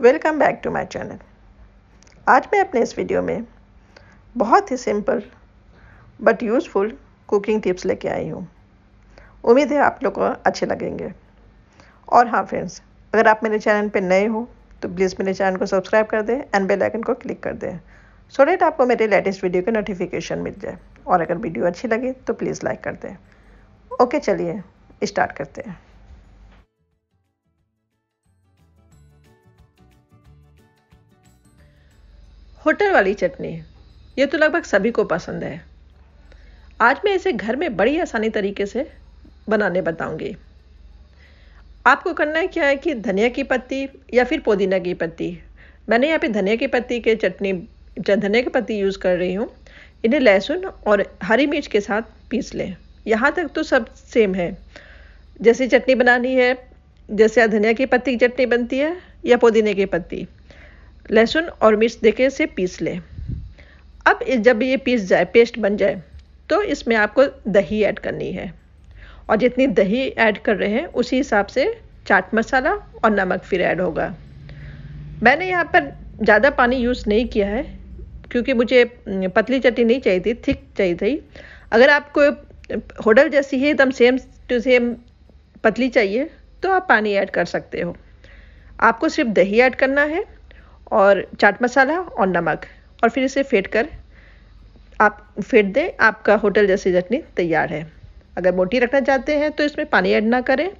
welcome back to my channel आज मैं अपने इस वीडियो में बहुत ही simple but useful cooking tips लेके आई हूँ उम्मीद है आप लोग को अच्छे लगेंगे और हाँ फ्रेंड्स अगर आप मेरे चैनल पर नए हो तो प्लीज़ मेरे चैनल को सब्सक्राइब कर दें एंड बेल आइकन को क्लिक कर दें सो डेट आपको मेरे लेटेस्ट वीडियो के नोटिफिकेशन मिल जाए और अगर वीडियो अच्छी लगे तो प्लीज़ लाइक कर दें ओके चलिए स्टार्ट करते हैं होटल वाली चटनी ये तो लगभग सभी को पसंद है आज मैं इसे घर में बड़ी आसानी तरीके से बनाने बताऊंगी आपको करना है क्या है कि धनिया की पत्ती या फिर पुदीना की पत्ती मैंने यहाँ पे धनिया की पत्ती के चटनी धनिया की पत्ती यूज़ कर रही हूँ इन्हें लहसुन और हरी मिर्च के साथ पीस लें यहाँ तक तो सब सेम है जैसी चटनी बनानी है जैसे धनिया की पत्ती की चटनी बनती है या पुदीने की पत्ती लहसुन और मिर्च देखे इसे पीस लें अब जब ये पीस जाए पेस्ट बन जाए तो इसमें आपको दही ऐड करनी है और जितनी दही ऐड कर रहे हैं उसी हिसाब से चाट मसाला और नमक फिर ऐड होगा मैंने यहाँ पर ज़्यादा पानी यूज़ नहीं किया है क्योंकि मुझे पतली चटनी नहीं चाहिए थी थिक चाहिए थी अगर आपको होटल जैसी ही एकदम सेम टू सेम पतली चाहिए तो आप पानी ऐड कर सकते हो आपको सिर्फ दही ऐड करना है और चाट मसाला और नमक और फिर इसे फेंट कर आप फेंट दें आपका होटल जैसी चटनी तैयार है अगर मोटी रखना चाहते हैं तो इसमें पानी ऐड ना करें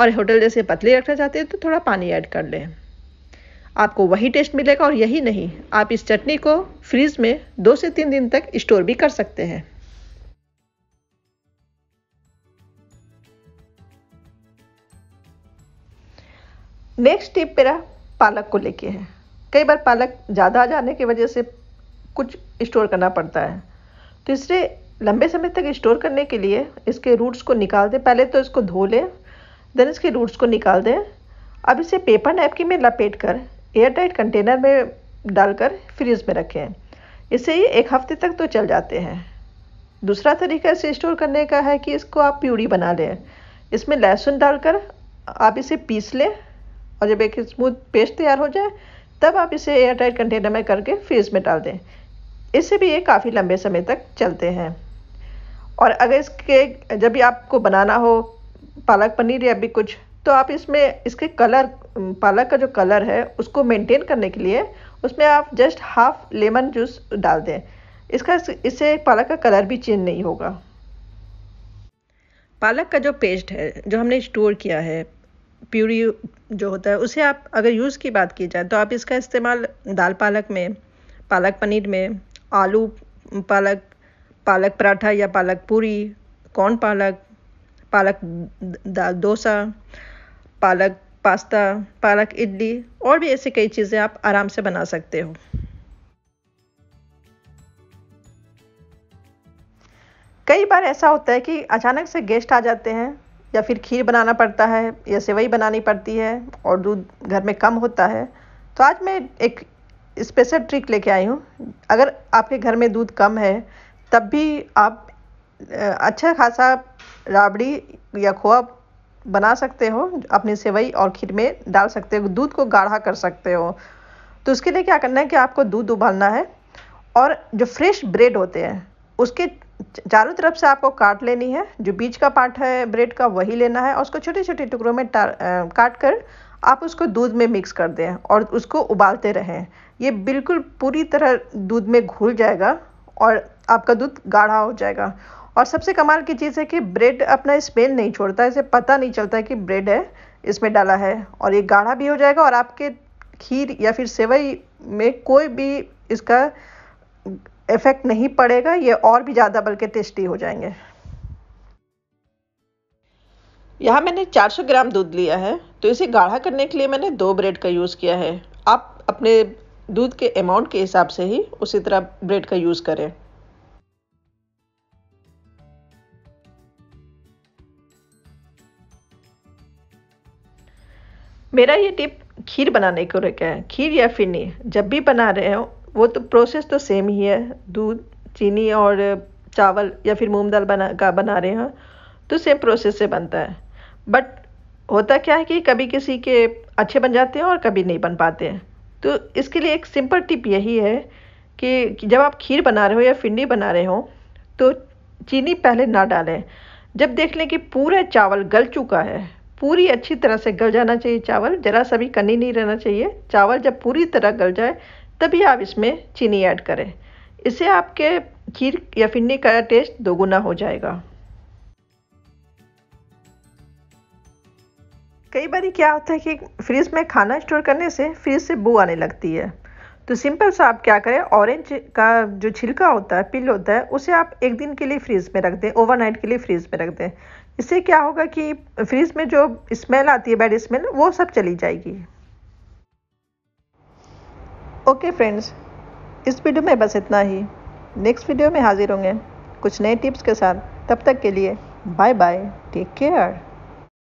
और होटल जैसे पतली रखना चाहते हैं तो थोड़ा पानी ऐड कर लें आपको वही टेस्ट मिलेगा और यही नहीं आप इस चटनी को फ्रिज में दो से तीन दिन तक स्टोर भी कर सकते हैं नेक्स्ट टिप मेरा पालक को लेके है कई बार पालक ज़्यादा आ जाने की वजह से कुछ स्टोर करना पड़ता है तो इसलिए लंबे समय तक स्टोर करने के लिए इसके रूट्स को निकाल दें पहले तो इसको धो लें देन इसके रूट्स को निकाल दें अब इसे पेपर नैपकिन में लपेट कर एयर टाइट कंटेनर में डालकर फ्रिज में रखें इससे ये एक हफ्ते तक तो चल जाते हैं दूसरा तरीका इसे स्टोर करने का है कि इसको आप प्यूरी बना लें इसमें लहसुन डालकर आप इसे पीस लें और जब एक स्मूथ पेस्ट तैयार हो जाए तब आप इसे एयरटाइट कंटेनर में करके फ्रीज में डाल दें इससे भी ये काफ़ी लंबे समय तक चलते हैं और अगर इसके जब भी आपको बनाना हो पालक पनीर या भी कुछ तो आप इसमें इसके कलर पालक का जो कलर है उसको मेंटेन करने के लिए उसमें आप जस्ट हाफ लेमन जूस डाल दें इसका इससे पालक का कलर भी चेंज नहीं होगा पालक का जो पेस्ट है जो हमने स्टोर किया है प्यूरी जो होता है उसे आप अगर यूज़ की बात की जाए तो आप इसका इस्तेमाल दाल पालक में पालक पनीर में आलू पालक पालक पराठा या पालक पूरी कॉर्न पालक पालक दाल डोसा पालक पास्ता पालक इडली और भी ऐसी कई चीज़ें आप आराम से बना सकते हो कई बार ऐसा होता है कि अचानक से गेस्ट आ जाते हैं या फिर खीर बनाना पड़ता है या सेवई बनानी पड़ती है और दूध घर में कम होता है तो आज मैं एक स्पेशल ट्रिक लेके आई हूँ अगर आपके घर में दूध कम है तब भी आप अच्छा खासा राबड़ी या खोआ बना सकते हो अपनी सेवई और खीर में डाल सकते हो दूध को गाढ़ा कर सकते हो तो उसके लिए क्या करना है कि आपको दूध उबालना है और जो फ्रेश ब्रेड होते हैं उसके चारों तरफ से आपको काट लेनी है जो बीच का पार्ट है ब्रेड का वही लेना है और उसको छोटे छोटे टुकड़ों में काट कर आप उसको दूध में मिक्स कर दें और उसको उबालते रहें ये बिल्कुल पूरी तरह दूध में घुल जाएगा और आपका दूध गाढ़ा हो जाएगा और सबसे कमाल की चीज़ है कि ब्रेड अपना स्मेल नहीं छोड़ता इसे पता नहीं चलता कि ब्रेड है इसमें डाला है और ये गाढ़ा भी हो जाएगा और आपके खीर या फिर सेवई में कोई भी इसका इफ़ेक्ट नहीं पड़ेगा ये और भी ज़्यादा बल्कि टेस्टी हो जाएंगे यहाँ मैंने 400 ग्राम दूध लिया है तो इसे गाढ़ा करने के लिए मैंने दो ब्रेड का यूज़ किया है आप अपने दूध के अमाउंट के हिसाब से ही उसी तरह ब्रेड का यूज़ करें मेरा ये टिप खीर बनाने को रखा है खीर या फिनी जब भी बना रहे हो वो तो प्रोसेस तो सेम ही है दूध चीनी और चावल या फिर मूंग दाल बना का बना रहे हैं तो सेम प्रोसेस से बनता है बट होता क्या है कि कभी किसी के अच्छे बन जाते हैं और कभी नहीं बन पाते हैं तो इसके लिए एक सिंपल टिप यही है कि जब आप खीर बना रहे हो या फिंडी बना रहे हो तो चीनी पहले ना डालें जब देख लें कि पूरा चावल गल चुका है पूरी अच्छी तरह से गल जाना चाहिए चावल ज़रा सा भी कनी नहीं रहना चाहिए चावल जब पूरी तरह गल जाए तभी आप इसमें चीनी ऐड करें इससे आपके खीर या फिन्नी का टेस्ट दोगुना हो जाएगा कई बार क्या होता है कि फ्रिज में खाना स्टोर करने से फ्रिज से बू आने लगती है तो सिंपल सा आप क्या करें ऑरेंज का जो छिलका होता है पिल होता है उसे आप एक दिन के लिए फ्रीज में रख दें ओवरनाइट के लिए फ्रीज में रख दें इससे क्या होगा कि फ्रीज में जो स्मेल आती है बैड स्मेल वो सब चली जाएगी ओके फ्रेंड्स इस वीडियो में बस इतना ही नेक्स्ट वीडियो में हाजिर होंगे कुछ नए टिप्स के साथ तब तक के लिए बाय बाय टेक केयर